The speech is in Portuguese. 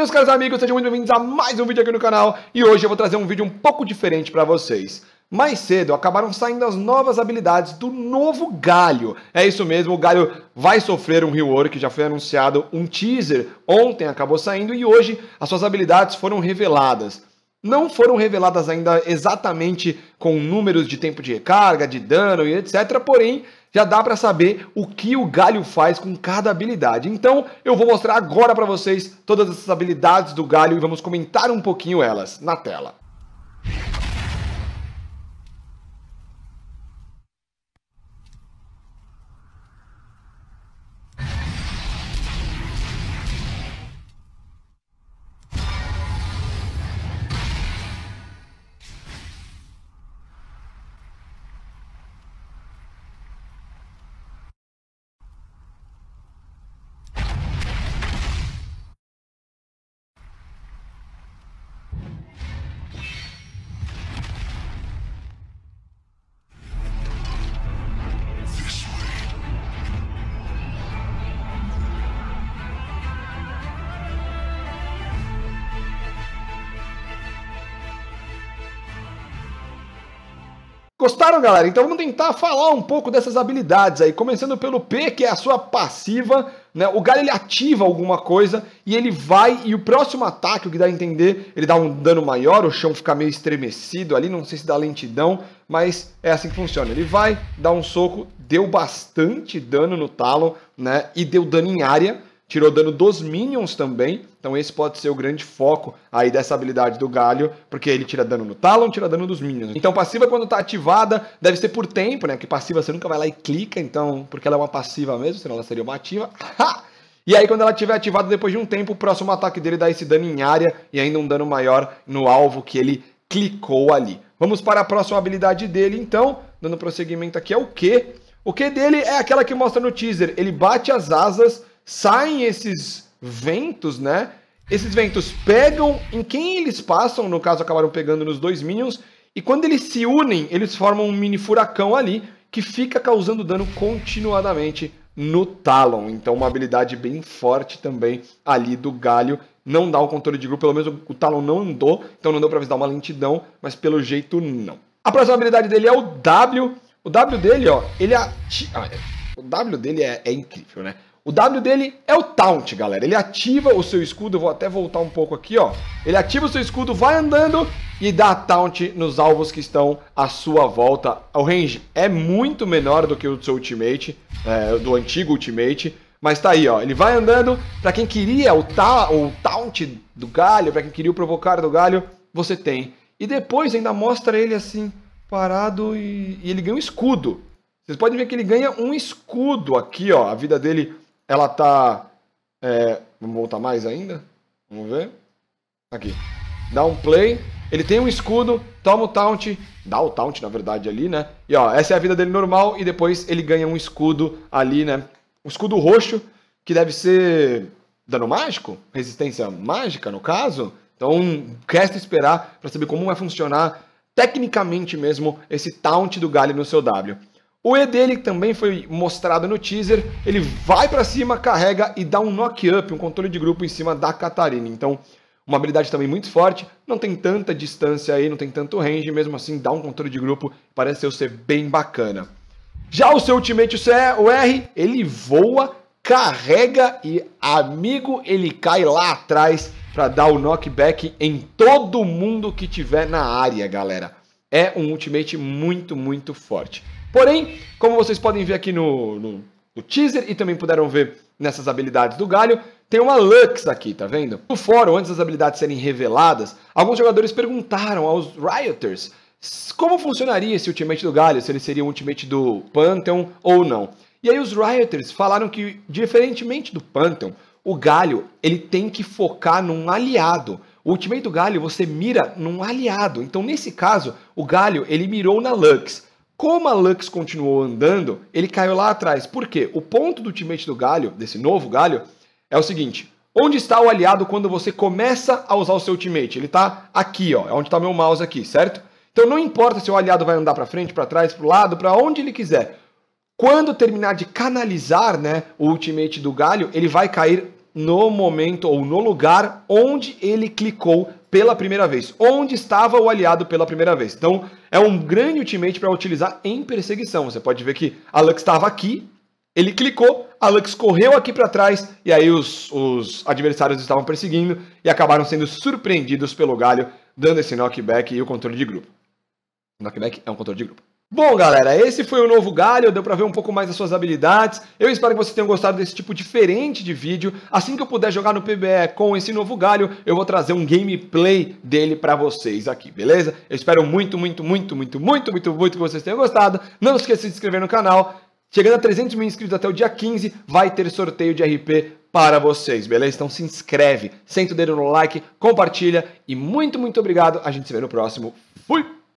Meus caros amigos, sejam muito bem-vindos a mais um vídeo aqui no canal e hoje eu vou trazer um vídeo um pouco diferente para vocês. Mais cedo acabaram saindo as novas habilidades do novo Galho. É isso mesmo, o Galho vai sofrer um rework, já foi anunciado um teaser, ontem acabou saindo e hoje as suas habilidades foram reveladas. Não foram reveladas ainda exatamente com números de tempo de recarga, de dano e etc, porém já dá para saber o que o galho faz com cada habilidade. Então, eu vou mostrar agora para vocês todas essas habilidades do galho e vamos comentar um pouquinho elas na tela. Gostaram, galera? Então vamos tentar falar um pouco dessas habilidades aí, começando pelo P, que é a sua passiva, né? O galho ele ativa alguma coisa e ele vai e o próximo ataque, o que dá a entender, ele dá um dano maior, o chão fica meio estremecido ali, não sei se dá lentidão, mas é assim que funciona. Ele vai, dá um soco, deu bastante dano no talo, né? E deu dano em área tirou dano dos minions também, então esse pode ser o grande foco aí dessa habilidade do Galho, porque ele tira dano no Talon, tira dano dos minions. Então passiva quando tá ativada, deve ser por tempo, né, que passiva você nunca vai lá e clica, então, porque ela é uma passiva mesmo, senão ela seria uma ativa. E aí, quando ela estiver ativada depois de um tempo, o próximo ataque dele dá esse dano em área e ainda um dano maior no alvo que ele clicou ali. Vamos para a próxima habilidade dele, então. Dando prosseguimento aqui é o Q. O Q dele é aquela que mostra no teaser. Ele bate as asas saem esses ventos, né? Esses ventos pegam em quem eles passam, no caso acabaram pegando nos dois Minions, e quando eles se unem, eles formam um mini furacão ali que fica causando dano continuadamente no Talon. Então, uma habilidade bem forte também ali do Galho. Não dá o controle de grupo, pelo menos o Talon não andou, então não deu pra avisar uma lentidão, mas pelo jeito não. A próxima habilidade dele é o W. O W dele, ó, ele é. Ah, é o W dele é, é incrível, né? O W dele é o taunt, galera. Ele ativa o seu escudo, eu vou até voltar um pouco aqui, ó. Ele ativa o seu escudo, vai andando e dá taunt nos alvos que estão à sua volta. O range é muito menor do que o do seu ultimate, é, do antigo ultimate. Mas tá aí, ó. Ele vai andando. Pra quem queria o, ta o taunt do galho, pra quem queria o provocar do galho, você tem. E depois ainda mostra ele assim, parado e, e ele ganha um escudo. Vocês podem ver que ele ganha um escudo aqui, ó. A vida dele ela tá. É, vamos voltar mais ainda? Vamos ver. Aqui. Dá um play. Ele tem um escudo, toma o taunt, dá o taunt na verdade ali, né? E ó, essa é a vida dele normal e depois ele ganha um escudo ali, né? Um escudo roxo, que deve ser dano mágico, resistência mágica no caso. Então, resta esperar para saber como vai funcionar tecnicamente mesmo esse taunt do Galho no seu W. O E dele também foi mostrado no teaser. Ele vai para cima, carrega e dá um knock-up, um controle de grupo em cima da Catarina. Então, uma habilidade também muito forte. Não tem tanta distância aí, não tem tanto range, mesmo assim dá um controle de grupo. Pareceu ser bem bacana. Já o seu Ultimate o R, ele voa, carrega e, amigo, ele cai lá atrás para dar o knockback em todo mundo que tiver na área, galera. É um Ultimate muito, muito forte. Porém, como vocês podem ver aqui no, no, no teaser e também puderam ver nessas habilidades do Galho, tem uma Lux aqui, tá vendo? No fórum, antes das habilidades serem reveladas, alguns jogadores perguntaram aos Rioters como funcionaria esse ultimate do Galho, se ele seria um ultimate do Pantheon ou não. E aí os Rioters falaram que, diferentemente do Pantheon, o Galho ele tem que focar num aliado. O ultimate do Galho você mira num aliado. Então, nesse caso, o Galho ele mirou na Lux. Como a Lux continuou andando, ele caiu lá atrás. Por quê? O ponto do ultimate do Galho, desse novo Galho, é o seguinte. Onde está o aliado quando você começa a usar o seu ultimate? Ele está aqui, ó, é onde está meu mouse aqui, certo? Então não importa se o aliado vai andar para frente, para trás, para o lado, para onde ele quiser. Quando terminar de canalizar né, o ultimate do galho, ele vai cair no momento ou no lugar onde ele clicou pela primeira vez. Onde estava o aliado pela primeira vez? Então, é um grande ultimate para utilizar em perseguição. Você pode ver que Lux estava aqui, ele clicou, Lux correu aqui para trás e aí os, os adversários estavam perseguindo e acabaram sendo surpreendidos pelo galho, dando esse knockback e o controle de grupo. Knockback é um controle de grupo. Bom, galera, esse foi o novo Galho, deu para ver um pouco mais das suas habilidades. Eu espero que vocês tenham gostado desse tipo diferente de vídeo. Assim que eu puder jogar no PBE com esse novo Galho, eu vou trazer um gameplay dele para vocês aqui, beleza? Eu espero muito, muito, muito, muito, muito, muito, muito que vocês tenham gostado. Não esqueça de se inscrever no canal. Chegando a 300 mil inscritos até o dia 15, vai ter sorteio de RP para vocês, beleza? Então se inscreve, senta o dedo no like, compartilha e muito, muito obrigado. A gente se vê no próximo. Fui!